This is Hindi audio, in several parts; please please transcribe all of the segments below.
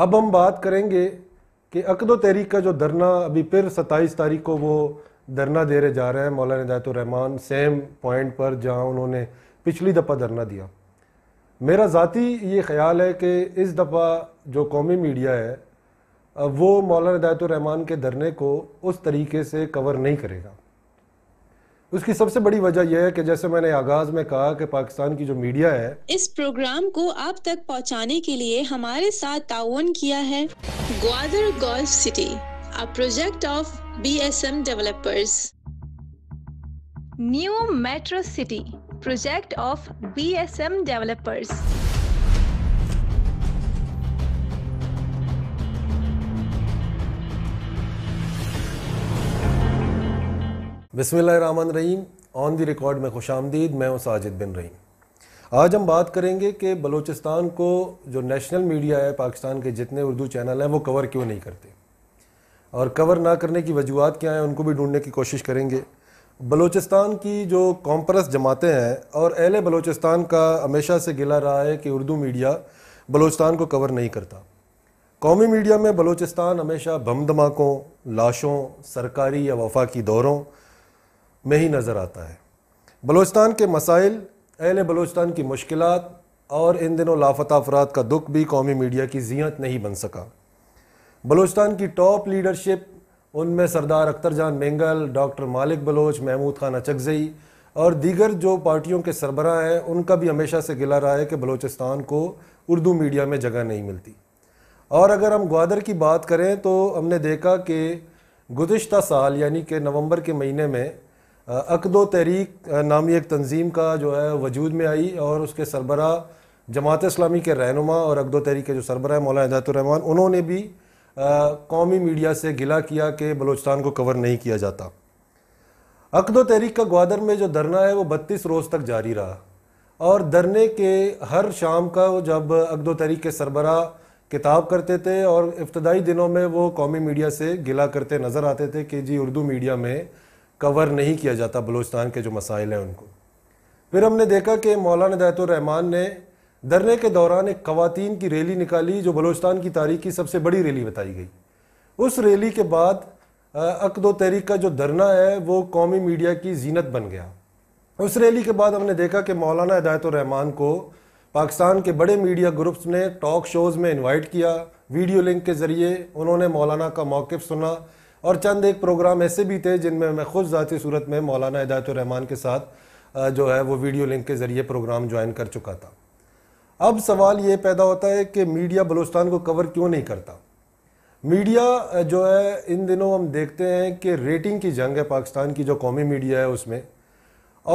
अब हम बात करेंगे कि अकदो तहरीक का जो धरना अभी फिर सत्ताईस तारीख को वो धरना दे रहे जा रहे हैं मौलाना हिदायतुररहमान सेम पॉइंट पर जहाँ उन्होंने पिछली दफ़ा धरना दिया मेरा ज़ाती ये ख्याल है कि इस दफ़ा जो कौमी मीडिया है वो मौलाना हिदायतुररहमान के धरने को उस तरीके से कवर नहीं करेगा उसकी सबसे बड़ी वजह यह है कि जैसे मैंने आगाज में कहा कि पाकिस्तान की जो मीडिया है इस प्रोग्राम को आप तक पहुंचाने के लिए हमारे साथ ताउन किया है Gwadar golf city a project of BSM developers new metro city project of BSM developers रामन रहीम ऑन दी रिकॉर्ड में खुश आमदीद मैं हूँ साजिद बिन रहीम आज हम बात करेंगे कि बलूचिस्तान को जो नेशनल मीडिया है पाकिस्तान के जितने उर्दू चैनल हैं वो कवर क्यों नहीं करते और कवर ना करने की वजूहत क्या हैं उनको भी ढूंढने की कोशिश करेंगे बलूचिस्तान की जो कॉम्प्रस जमातें हैं और अहल बलूचिस्तान का हमेशा से गिला रहा है कि उर्दू मीडिया बलूचिस्तान को कवर नहीं करता कौमी मीडिया में बलूचिस्तान हमेशा बम धमाकों लाशों सरकारी या वफाकी दौरों में ही नज़र आता है बलोचस्तान के मसाइल अहल बलूचस्तान की मुश्किल और इन दिनों लाफत अफराद का दुख भी कौमी मीडिया की जीत नहीं बन सका बलोचस्तान की टॉप लीडरशिप उनमें सरदार अख्तर जान मेंगल डॉक्टर मालिक बलोच महमूद खान अचगजई और दीगर जो पार्टियों के सरबरा हैं उनका भी हमेशा से गिला रहा है कि बलोचिस्तान को उर्दू मीडिया में जगह नहीं मिलती और अगर हम ग्वादर की बात करें तो हमने देखा कि गुज्त साल यानी कि नवंबर के महीने में अकदो तहरीक नामी एक तंजीम का जो है वजूद में आई और उसके सरबरा जमात इस्लामी के रहनुमा और अकदो तहरीक के जो सरबरा मौलाना हिदायतरहमान उन्होंने भी कौमी मीडिया से गिला किया कि बलोचिस्तान को कवर नहीं किया जाता अकदो तहरीक का ग्वादर में जो धरना है वो बत्तीस रोज़ तक जारी रहा और धरने के हर शाम का जब अकदो तहरीक के सरबरा किताब करते थे और इब्तदाई दिनों में वो कौमी मीडिया से गिला करते नज़र आते थे कि जी उर्दू मीडिया में कवर नहीं किया जाता बलूचिस्तान के जो मसाइल हैं उनको फिर हमने देखा कि मौलाना हदायतुररहमान ने धरने के दौरान एक खातन की रैली निकाली जो बलूचिस्तान की तारीख की सबसे बड़ी रैली बताई गई उस रैली के बाद अकदो तहरीक का जो धरना है वो कौमी मीडिया की जीनत बन गया उस रैली के बाद हमने देखा कि मौलाना हदायतुररहमान को पाकिस्तान के बड़े मीडिया ग्रुप्स ने टॉक शोज़ में इन्वाइट किया वीडियो लिंक के ज़रिए उन्होंने मौलाना का मौक़ सुना और चंद एक प्रोग्राम ऐसे भी थे जिनमें मैं खुद ज़ाती सूरत में मौलाना हिदायतुररहमान के साथ जो है वो वीडियो लिंक के ज़रिए प्रोग्राम ज्वाइन कर चुका था अब सवाल ये पैदा होता है कि मीडिया बलूचिस्तान को कवर क्यों नहीं करता मीडिया जो है इन दिनों हम देखते हैं कि रेटिंग की जंग है पाकिस्तान की जो कौमी मीडिया है उसमें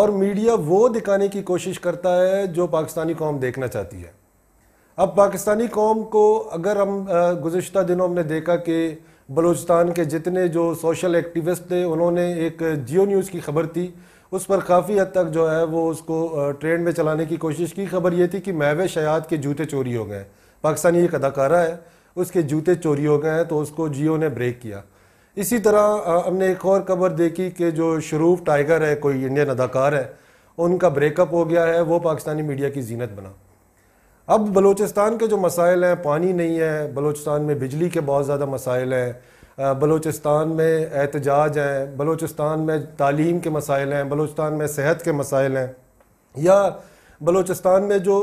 और मीडिया वो दिखाने की कोशिश करता है जो पाकिस्तानी कौम देखना चाहती है अब पाकिस्तानी कौम को अगर हम गुज्त दिनों हमने देखा कि बलूचिस्तान के जितने जो सोशल एक्टिविस्ट थे उन्होंने एक जियो न्यूज़ की खबर थी उस पर काफ़ी हद तक जो है वो उसको ट्रेंड में चलाने की कोशिश की खबर ये थी कि महव शयात के जूते चोरी हो गए पाकिस्तानी एक अदाकारा है उसके जूते चोरी हो गए हैं तो उसको जियो ने ब्रेक किया इसी तरह हमने एक और खबर देखी कि जो शरूफ टाइगर है कोई इंडियन अदाकार है उनका ब्रेकअप हो गया है वो पाकिस्तानी मीडिया की जीनत बना अब बलूचिस्तान के जो मसाइल हैं पानी नहीं है बलूचिस्तान में बिजली के बहुत ज़्यादा मसाइल हैं बलूचिस्तान में एहतजाज हैं बलूचिस्तान में तालीम के मसाइल हैं बलूचिस्तान में सेहत के मसाइल हैं या बलूचिस्तान में जो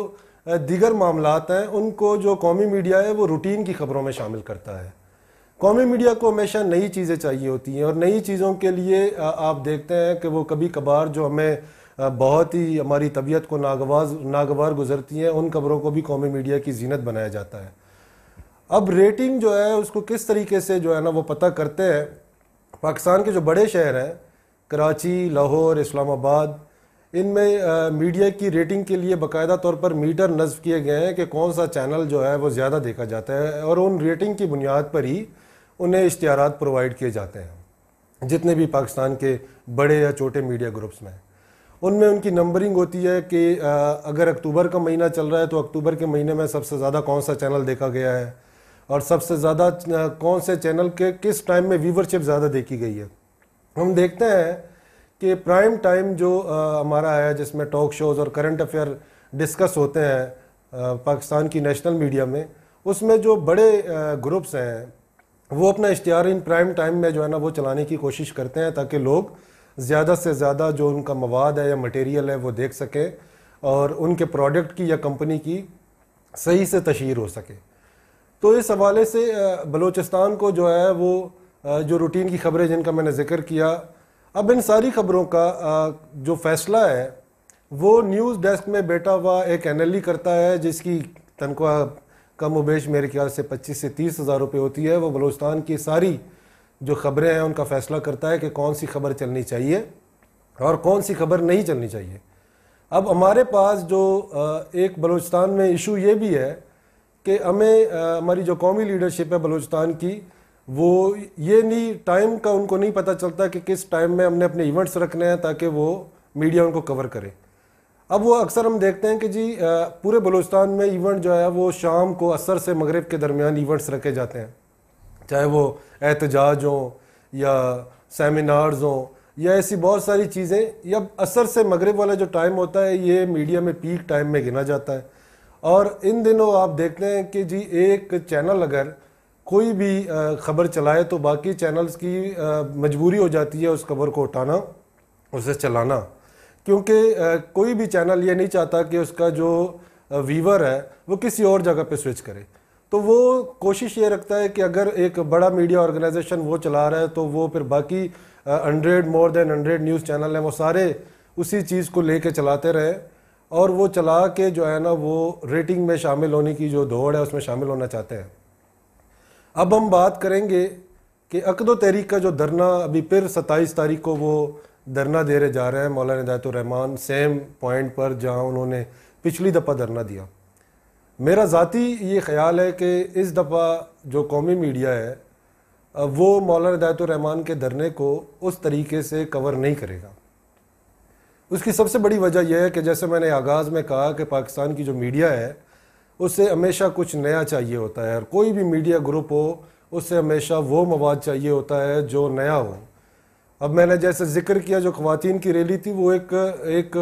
दीगर मामला हैं उनको जो कौमी मीडिया है वो रूटीन की ख़बरों में शामिल करता है कौमी मीडिया को हमेशा नई चीज़ें चाहिए होती हैं और नई चीज़ों के लिए आप देखते हैं कि वो कभी कभार जो हमें बहुत ही हमारी तबीयत को नागवाज नागवार गुजरती हैं उन खबरों को भी कौमी मीडिया की जीनत बनाया जाता है अब रेटिंग जो है उसको किस तरीके से जो है ना वो पता करते हैं पाकिस्तान के जो बड़े शहर हैं कराची लाहौर इस्लामाबाद इनमें मीडिया की रेटिंग के लिए बाकायदा तौर पर मीटर नज़ किए गए हैं कि कौन सा चैनल जो है वो ज़्यादा देखा जाता है और उन रेटिंग की बुनियाद पर ही उन्हें इश्तहार प्रोवाइड किए जाते हैं जितने भी पाकिस्तान के बड़े या छोटे मीडिया ग्रुप्स में उनमें उनकी नंबरिंग होती है कि अगर अक्टूबर का महीना चल रहा है तो अक्टूबर के महीने में सबसे ज़्यादा कौन सा चैनल देखा गया है और सबसे ज़्यादा कौन से चैनल के किस टाइम में व्यूवरशिप ज़्यादा देखी गई है हम देखते हैं कि प्राइम टाइम जो हमारा है जिसमें टॉक शोज़ और करंट अफेयर डिस्कस होते हैं पाकिस्तान की नेशनल मीडिया में उसमें जो बड़े ग्रुप्स हैं वो अपना इश्तहार इन प्राइम टाइम में जो है ना वो चलाने की कोशिश करते हैं ताकि लोग ज़्यादा से ज़्यादा जो उनका मवाद है या मटेरियल है वो देख सके और उनके प्रोडक्ट की या कंपनी की सही से तशहर हो सके तो इस हवाले से बलूचिस्तान को जो है वो जो रूटीन की खबरें जिनका मैंने जिक्र किया अब इन सारी खबरों का जो फैसला है वो न्यूज़ डेस्क में बैठा हुआ एक एन करता है जिसकी तनख्वाह कम उबेश मेरे ख्याल से पच्चीस से तीस हज़ार रुपये होती है वो बलूचिस्तान की सारी जो ख़बरें हैं उनका फ़ैसला करता है कि कौन सी खबर चलनी चाहिए और कौन सी खबर नहीं चलनी चाहिए अब हमारे पास जो एक बलूचिस्तान में इशू ये भी है कि हमें हमारी जो कौमी लीडरशिप है बलूचिस्तान की वो ये नहीं टाइम का उनको नहीं पता चलता कि किस टाइम में हमने अपने इवेंट्स रखने हैं ताकि वो मीडिया उनको कवर करे अब वो अक्सर हम देखते हैं कि जी पूरे बलूचिस्तान में इवेंट जो है वो शाम को असर से मगरब के दरमियान इवेंट्स रखे जाते हैं चाहे वो एहतजाज हों या सेमिनार्स हों या ऐसी बहुत सारी चीज़ें या असर से मगरब वाला जो टाइम होता है ये मीडिया में पीक टाइम में गिना जाता है और इन दिनों आप देखते हैं कि जी एक चैनल अगर कोई भी ख़बर चलाए तो बाकी चैनल्स की मजबूरी हो जाती है उस खबर को उठाना उसे चलाना क्योंकि कोई भी चैनल ये नहीं चाहता कि उसका जो वीवर है वो किसी और जगह पे स्विच करे तो वो कोशिश ये रखता है कि अगर एक बड़ा मीडिया ऑर्गेनाइजेशन वो चला रहा है तो वो फिर बाकी hundred more than hundred news channel हैं वो सारे उसी चीज़ को कर चलाते रहे और वो चला के जो है ना वो रेटिंग में शामिल होने की जो दौड़ है उसमें शामिल होना चाहते हैं अब हम बात करेंगे कि अकदो तहरीक का जो धरना अभी फिर सत्ताईस तारीख को वो धरना दे रहे जा रहे हैं मौलाना हिदायतुररहमान सेम पॉइंट पर जहाँ उन्होंने पिछली दफ़ा धरना दिया मेरा ज़ाती ये ख्याल है कि इस दफ़ा जो कौमी मीडिया है वो मौलाना हदायतुररहमान के धरने को उस तरीके से कवर नहीं करेगा उसकी सबसे बड़ी वजह यह है कि जैसे मैंने आगाज़ में कहा कि पाकिस्तान की जो मीडिया है उससे हमेशा कुछ नया चाहिए होता है और कोई भी मीडिया ग्रुप हो उससे हमेशा वो मवाद चाहिए होता है जो नया हो अब मैंने जैसे जिक्र किया जो खुवान की रैली थी वो एक एक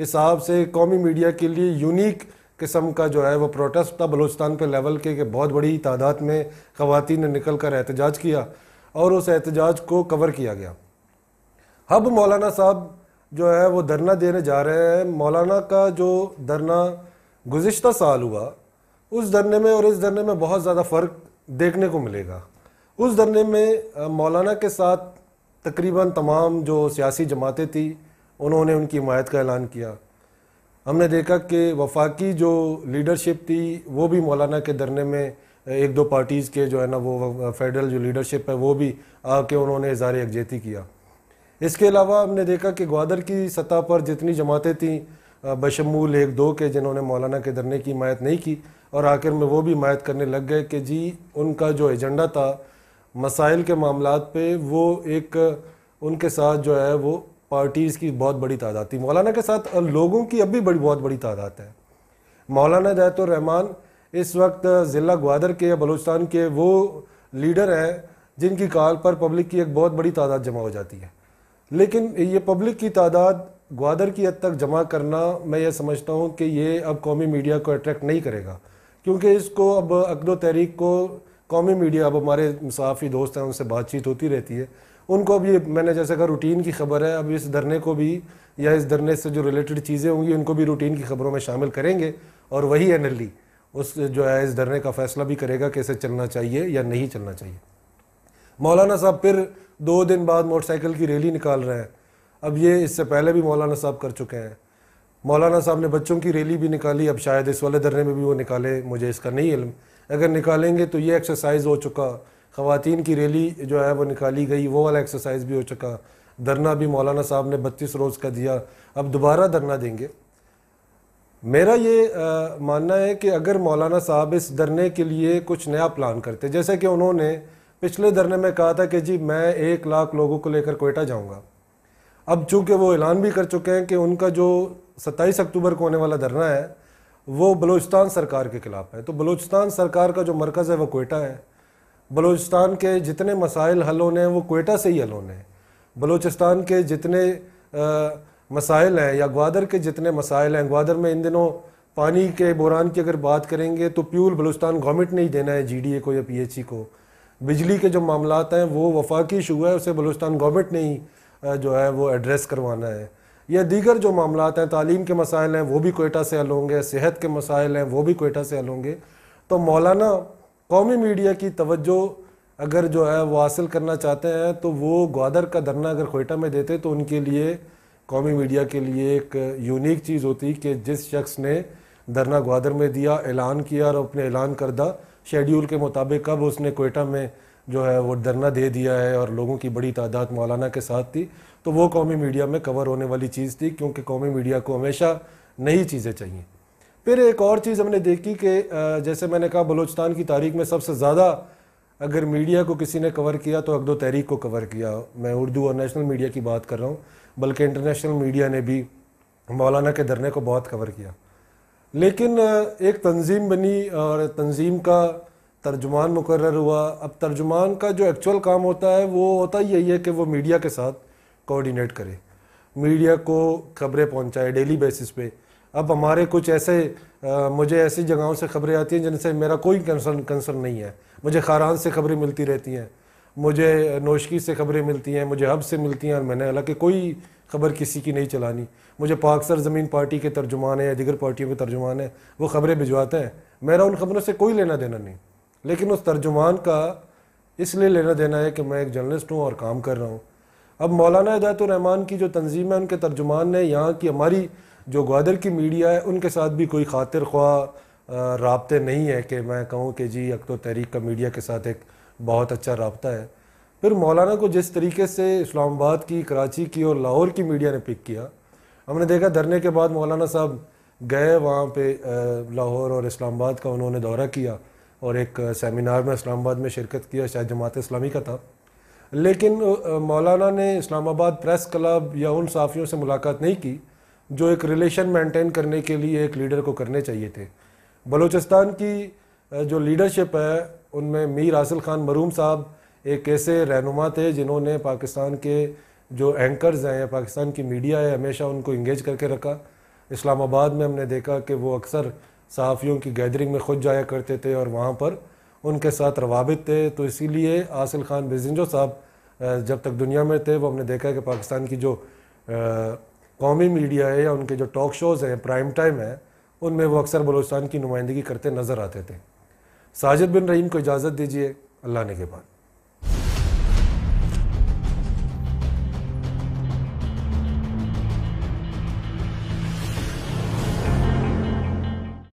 हिसाब से कौमी मीडिया के लिए यूनिक किस्म का जो है वो प्रोटेस्ट था बलूचिस्तान पे लेवल के, कि बहुत बड़ी तादाद में ने निकल कर एहतजाज किया और उस एहतजाज को कवर किया गया हब मौलाना साहब जो है वो धरना देने जा रहे हैं मौलाना का जो धरना गुज्त साल हुआ उस धरने में और इस धरने में बहुत ज़्यादा फ़र्क देखने को मिलेगा उस धरने में मौलाना के साथ तकरीबन तमाम जो सियासी जमातें थी उन्होंने उनकी हमायत का ऐलान किया हमने देखा कि वफाकी जो लीडरशिप थी वो भी मौलाना के धरने में एक दो पार्टीज़ के जो है ना वो फेडरल जो लीडरशिप है वो भी आके उन्होंने इजहार यकजहती किया इसके अलावा हमने देखा कि ग्वादर की सतह पर जितनी जमातें थीं बशमूल एक दो के जिन्होंने मौलाना के धरने की हिमायत नहीं की और आखिर में वो भी हिमायत करने लग गए कि जी उनका जो एजेंडा था मसाइल के मामला पे वो एक उनके साथ जो है वो पार्टीज़ की बहुत बड़ी तादाद थी मौलाना के साथ लोगों की अब भी बड़ी बहुत बड़ी तादाद है मौलाना रहमान इस वक्त ज़िला ग्वादर के या बलूचिस्तान के वो लीडर हैं जिनकी कॉल पर पब्लिक की एक बहुत बड़ी तादाद जमा हो जाती है लेकिन ये पब्लिक की तादाद ग्वादर की हद तक जमा करना मैं ये समझता हूँ कि ये अब कौमी मीडिया को अट्रैक्ट नहीं करेगा क्योंकि इसको अब अकदो तहरीक को कौमी मीडिया अब हमारे मुसाफी दोस्त हैं उनसे बातचीत होती रहती है उनको अब ये मैंने जैसे कहा रूटीन की खबर है अब इस धरने को भी या इस धरने से जो रिलेटेड चीज़ें होंगी उनको भी रूटीन की खबरों में शामिल करेंगे और वही एन एल उस जो है इस धरने का फैसला भी करेगा कैसे चलना चाहिए या नहीं चलना चाहिए मौलाना साहब फिर दो दिन बाद मोटरसाइकिल की रैली निकाल रहे हैं अब ये इससे पहले भी मौलाना साहब कर चुके हैं मौलाना साहब ने बच्चों की रैली भी निकाली अब शायद इस वाले धरने में भी वो निकाले मुझे इसका नहीं इल्म अगर निकालेंगे तो ये एक्सरसाइज हो चुका खातन की रैली जो है वो निकाली गई वो वाला एक्सरसाइज भी हो चुका धरना भी मौलाना साहब ने बत्तीस रोज़ का दिया अब दोबारा धरना देंगे मेरा ये आ, मानना है कि अगर मौलाना साहब इस धरने के लिए कुछ नया प्लान करते जैसे कि उन्होंने पिछले धरने में कहा था कि जी मैं एक लाख लोगों को लेकर कोयटा जाऊंगा अब चूंकि वो ऐलान भी कर चुके हैं कि उनका जो सत्ताईस अक्टूबर को होने वाला धरना है वो बलूचिस्तान सरकार के ख़िलाफ़ है तो बलूचिस्तान सरकार का जो मरकज़ है वो कोयटा है बलूचिस्तान के जितने मसाइल हल होने हैं वो कोयटा से ही हल होने हैं बलूचिस्तान के जितने मसाइल हैं या ग्वादर के जितने मसाइल हैं ग्वादर में इन दिनों पानी के बुरान की अगर बात करेंगे तो प्यूल बलूचिस्तान गवर्नमेंट ने ही देना है जी को या पी को बिजली के जो मामला हैं वो वफाकी इशू है उसे बलूचिस्तान गवर्नमेंट ने ही जो है वो एड्रेस करवाना है या दीगर जो मामला हैं तालीम के मसाइल हैं वो भी कोयटा से हल होंगे सेहत के मसाइल हैं वो भी कोयटा से हल होंगे तो मौलाना कौमी मीडिया की तवज्जो अगर जो है वो हासिल करना चाहते हैं तो वो ग्वादर का धरना अगर कोयटा में देते तो उनके लिए कौमी मीडिया के लिए एक यूनिक चीज़ होती कि जिस शख्स ने धरना ग्वादर में दिया ऐलान किया और अपने ऐलान करदा शेड्यूल के मुताबिक कब उसने कोयटा में जो है वो धरना दे दिया है और लोगों की बड़ी तादाद मौलाना के साथ थी तो वो कौमी मीडिया में कवर होने वाली चीज़ थी क्योंकि कौमी मीडिया को हमेशा नई चीज़ें चाहिए फिर एक और चीज़ हमने देखी कि जैसे मैंने कहा बलोचिस्तान की तारीख में सबसे ज़्यादा अगर मीडिया को किसी ने कवर किया तो अकदो तहरीक को कवर किया मैं उर्दू और नेशनल मीडिया की बात कर रहा हूँ बल्कि इंटरनेशनल मीडिया ने भी मौलाना के धरने को बहुत कवर किया लेकिन एक तंजीम बनी और तंजीम का तर्जुमान मुकर हुआ अब तर्जुमान का जो एक्चुअल काम होता है वो होता ही यही है कि वो मीडिया के साथ कोऑर्डिनेट करे मीडिया को खबरें पहुंचाए डेली बेसिस पे अब हमारे कुछ ऐसे आ, मुझे ऐसी जगहों से खबरें आती हैं जिनसे मेरा कोई कंसर्न कंसर्न नहीं है मुझे खारान से खबरें मिलती रहती हैं मुझे नोशकी से खबरें मिलती हैं मुझे हब से मिलती हैं और मैंने हालांकि कोई खबर किसी की नहीं चलानी मुझे पाकसर ज़मीन पार्टी के तर्जुमान है या दिगर पार्टियों के तर्जुमान है वो खबरें भिजवाते हैं मेरा उन खबरों से कोई लेना देना नहीं लेकिन उस तर्जुमान का इसलिए लेना देना है कि मैं एक जर्नलिस्ट हूँ और काम कर रहा हूँ अब मौलाना हिदायतुररहमान की जो तंजीम है उनके तर्जुमान ने यहाँ की हमारी जो ग्वादर की मीडिया है उनके साथ भी कोई खातिर ख्वा रबते नहीं है कि मैं कहूँ कि जी अक्तो तहरीक का मीडिया के साथ एक बहुत अच्छा रबता है फिर मौलाना को जिस तरीके से इस्लामाबाद की कराची की और लाहौर की मीडिया ने पिक किया हमने देखा धरने के बाद मौलाना साहब गए वहाँ पे लाहौर और इस्लामाबाद का उन्होंने दौरा किया और एक सेमिनार में इस्लामाबाद में शिरकत किया शायद जमात इस्लामी का था लेकिन मौलाना ने इस्लामाबाद प्रेस क्लब या उन साफियों से मुलाकात नहीं की जो एक रिलेशन मेंटेन करने के लिए एक लीडर को करने चाहिए थे बलूचिस्तान की जो लीडरशिप है उनमें मीर आसिल खान मरूम साहब एक ऐसे रहनुमा थे जिन्होंने पाकिस्तान के जो एंकर्स हैं या पाकिस्तान की मीडिया है हमेशा उनको इंगेज करके रखा इस्लामाबाद में हमने देखा कि वो अक्सर सहाफ़ियों की गैदरिंग में खुद जाया करते थे और वहाँ पर उनके साथ रवाबित थे तो इसीलिए आसिल खान बेजिंजो साहब जब तक दुनिया में थे वो हमने देखा कि पाकिस्तान की जो कौमी मीडिया है या उनके जो टॉक शोज़ हैं प्राइम टाइम है उनमें वो अक्सर बलोचिस्तान की नुमाइंदगी करते नज़र आते थे साजिद बिन रहीम को इजाज़त दीजिए अल्लाह ने के बाद